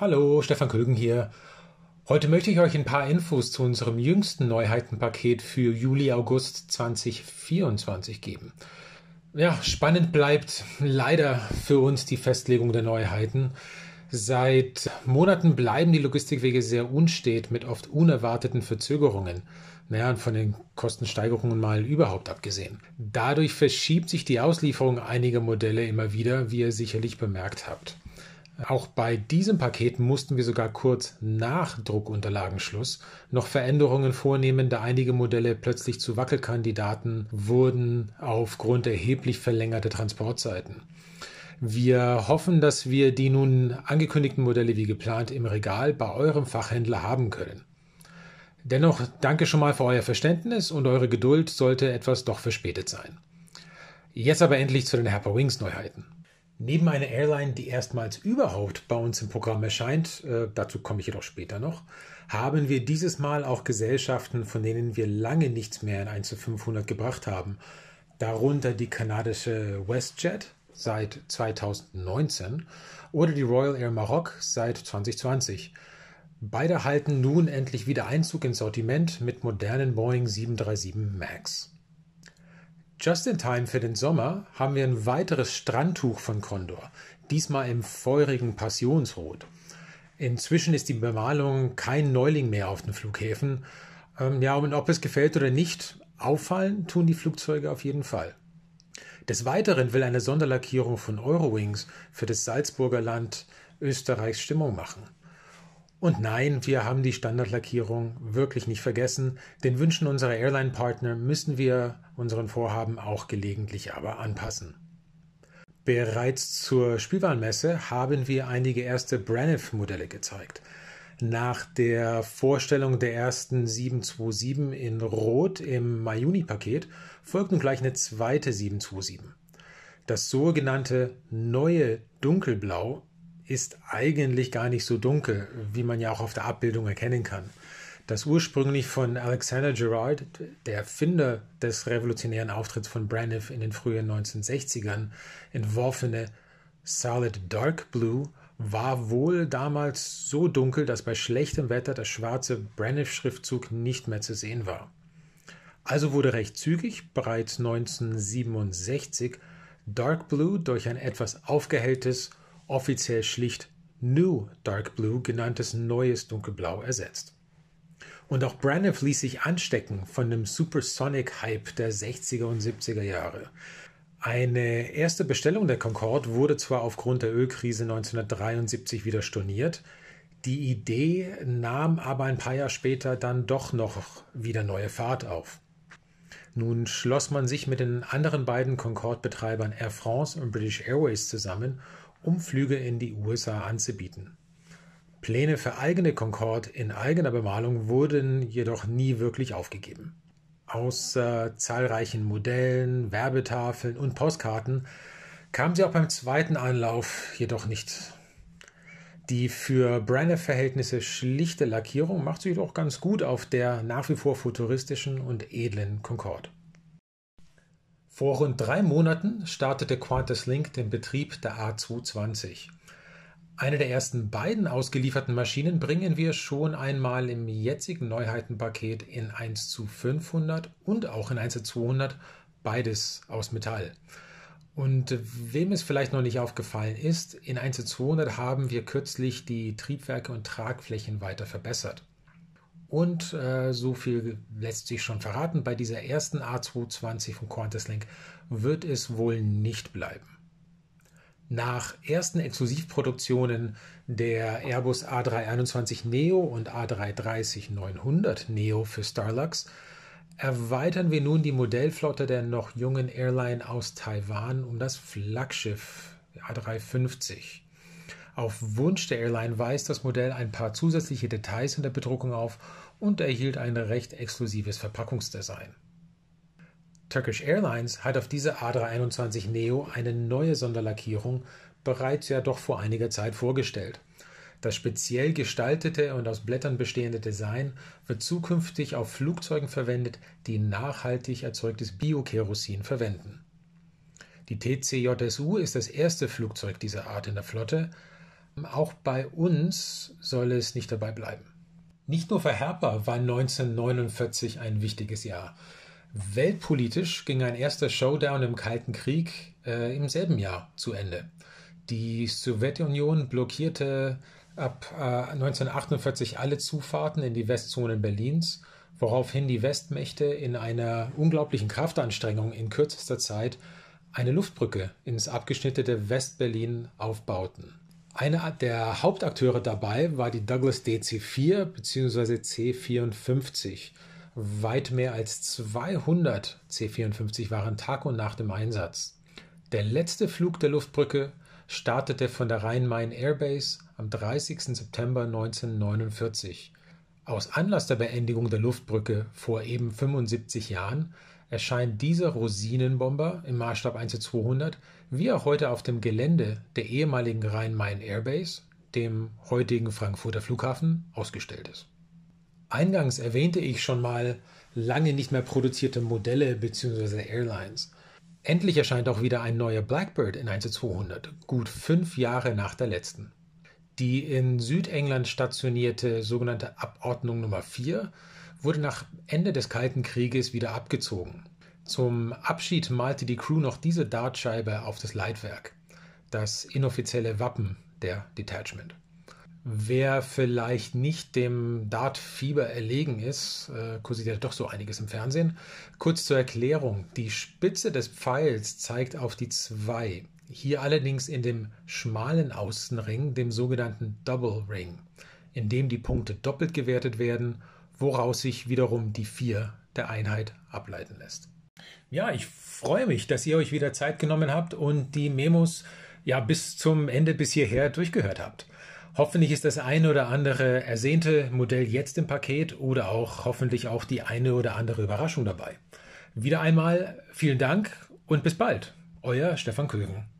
Hallo, Stefan Kögen hier. Heute möchte ich euch ein paar Infos zu unserem jüngsten Neuheitenpaket für Juli, August 2024 geben. Ja, spannend bleibt leider für uns die Festlegung der Neuheiten. Seit Monaten bleiben die Logistikwege sehr unstet mit oft unerwarteten Verzögerungen. Naja, von den Kostensteigerungen mal überhaupt abgesehen. Dadurch verschiebt sich die Auslieferung einiger Modelle immer wieder, wie ihr sicherlich bemerkt habt. Auch bei diesem Paket mussten wir sogar kurz nach Druckunterlagenschluss noch Veränderungen vornehmen, da einige Modelle plötzlich zu Wackelkandidaten wurden aufgrund erheblich verlängerter Transportzeiten. Wir hoffen, dass wir die nun angekündigten Modelle wie geplant im Regal bei eurem Fachhändler haben können. Dennoch danke schon mal für euer Verständnis und eure Geduld, sollte etwas doch verspätet sein. Jetzt aber endlich zu den Herper Wings Neuheiten. Neben einer Airline, die erstmals überhaupt bei uns im Programm erscheint, äh, dazu komme ich jedoch später noch, haben wir dieses Mal auch Gesellschaften, von denen wir lange nichts mehr in 1 zu 500 gebracht haben. Darunter die kanadische WestJet seit 2019 oder die Royal Air Maroc seit 2020. Beide halten nun endlich wieder Einzug ins Sortiment mit modernen Boeing 737 MAX. Just in time für den Sommer haben wir ein weiteres Strandtuch von Condor, diesmal im feurigen Passionsrot. Inzwischen ist die Bemalung kein Neuling mehr auf den Flughäfen. Ähm, ja, und ob es gefällt oder nicht, auffallen tun die Flugzeuge auf jeden Fall. Des Weiteren will eine Sonderlackierung von Eurowings für das Salzburger Land Österreichs Stimmung machen. Und nein, wir haben die Standardlackierung wirklich nicht vergessen. Den Wünschen unserer Airline-Partner müssen wir unseren Vorhaben auch gelegentlich aber anpassen. Bereits zur Spielwarenmesse haben wir einige erste Braniff-Modelle gezeigt. Nach der Vorstellung der ersten 727 in Rot im Mai-Juni-Paket folgten gleich eine zweite 727. Das sogenannte neue Dunkelblau ist eigentlich gar nicht so dunkel, wie man ja auch auf der Abbildung erkennen kann. Das ursprünglich von Alexander Gerard, der Erfinder des revolutionären Auftritts von Braniff in den frühen 1960ern, entworfene Solid Dark Blue war wohl damals so dunkel, dass bei schlechtem Wetter der schwarze Braniff-Schriftzug nicht mehr zu sehen war. Also wurde recht zügig, bereits 1967, Dark Blue durch ein etwas aufgehelltes offiziell schlicht New Dark Blue genanntes neues Dunkelblau ersetzt. Und auch Braniff ließ sich anstecken von dem Supersonic-Hype der 60er und 70er Jahre. Eine erste Bestellung der Concorde wurde zwar aufgrund der Ölkrise 1973 wieder storniert, die Idee nahm aber ein paar Jahre später dann doch noch wieder neue Fahrt auf. Nun schloss man sich mit den anderen beiden Concorde-Betreibern Air France und British Airways zusammen um Flüge in die USA anzubieten. Pläne für eigene Concorde in eigener Bemalung wurden jedoch nie wirklich aufgegeben. Außer zahlreichen Modellen, Werbetafeln und Postkarten kam sie auch beim zweiten Anlauf jedoch nicht. Die für Brenner-Verhältnisse schlichte Lackierung macht sie jedoch ganz gut auf der nach wie vor futuristischen und edlen Concorde. Vor rund drei Monaten startete Qantas Link den Betrieb der A220. Eine der ersten beiden ausgelieferten Maschinen bringen wir schon einmal im jetzigen Neuheitenpaket in 1 zu 500 und auch in 1 zu 200, beides aus Metall. Und wem es vielleicht noch nicht aufgefallen ist, in 1 zu 200 haben wir kürzlich die Triebwerke und Tragflächen weiter verbessert. Und äh, so viel lässt sich schon verraten, bei dieser ersten A220 von Qantas-Link wird es wohl nicht bleiben. Nach ersten Exklusivproduktionen der Airbus A321 Neo und A330-900 Neo für Starlux erweitern wir nun die Modellflotte der noch jungen Airline aus Taiwan um das Flaggschiff A350. Auf Wunsch der Airline weist das Modell ein paar zusätzliche Details in der Bedruckung auf und erhielt ein recht exklusives Verpackungsdesign. Turkish Airlines hat auf diese A321 Neo eine neue Sonderlackierung bereits ja doch vor einiger Zeit vorgestellt. Das speziell gestaltete und aus Blättern bestehende Design wird zukünftig auf Flugzeugen verwendet, die nachhaltig erzeugtes Bio-Kerosin verwenden. Die TCJSU ist das erste Flugzeug dieser Art in der Flotte, auch bei uns soll es nicht dabei bleiben. Nicht nur für Herper war 1949 ein wichtiges Jahr. Weltpolitisch ging ein erster Showdown im Kalten Krieg äh, im selben Jahr zu Ende. Die Sowjetunion blockierte ab äh, 1948 alle Zufahrten in die Westzone Berlins, woraufhin die Westmächte in einer unglaublichen Kraftanstrengung in kürzester Zeit eine Luftbrücke ins abgeschnittene Westberlin aufbauten. Einer der Hauptakteure dabei war die Douglas DC-4 bzw. C-54. Weit mehr als 200 C-54 waren Tag und Nacht im Einsatz. Der letzte Flug der Luftbrücke startete von der Rhein-Main Airbase am 30. September 1949. Aus Anlass der Beendigung der Luftbrücke vor eben 75 Jahren erscheint dieser Rosinenbomber im Maßstab 1 zu 200, wie auch heute auf dem Gelände der ehemaligen Rhein-Main Airbase, dem heutigen Frankfurter Flughafen, ausgestellt ist. Eingangs erwähnte ich schon mal lange nicht mehr produzierte Modelle bzw. Airlines. Endlich erscheint auch wieder ein neuer Blackbird in 1 zu 200, gut fünf Jahre nach der letzten. Die in Südengland stationierte sogenannte Abordnung Nummer 4 wurde nach Ende des Kalten Krieges wieder abgezogen. Zum Abschied malte die Crew noch diese Dartscheibe auf das Leitwerk, das inoffizielle Wappen der Detachment. Wer vielleicht nicht dem Dart-Fieber erlegen ist, äh, kursiert ja doch so einiges im Fernsehen. Kurz zur Erklärung: Die Spitze des Pfeils zeigt auf die 2, hier allerdings in dem schmalen Außenring, dem sogenannten Double Ring, in dem die Punkte doppelt gewertet werden woraus sich wiederum die 4 der Einheit ableiten lässt. Ja, ich freue mich, dass ihr euch wieder Zeit genommen habt und die Memos ja bis zum Ende bis hierher durchgehört habt. Hoffentlich ist das eine oder andere ersehnte Modell jetzt im Paket oder auch hoffentlich auch die eine oder andere Überraschung dabei. Wieder einmal vielen Dank und bis bald. Euer Stefan Kögen.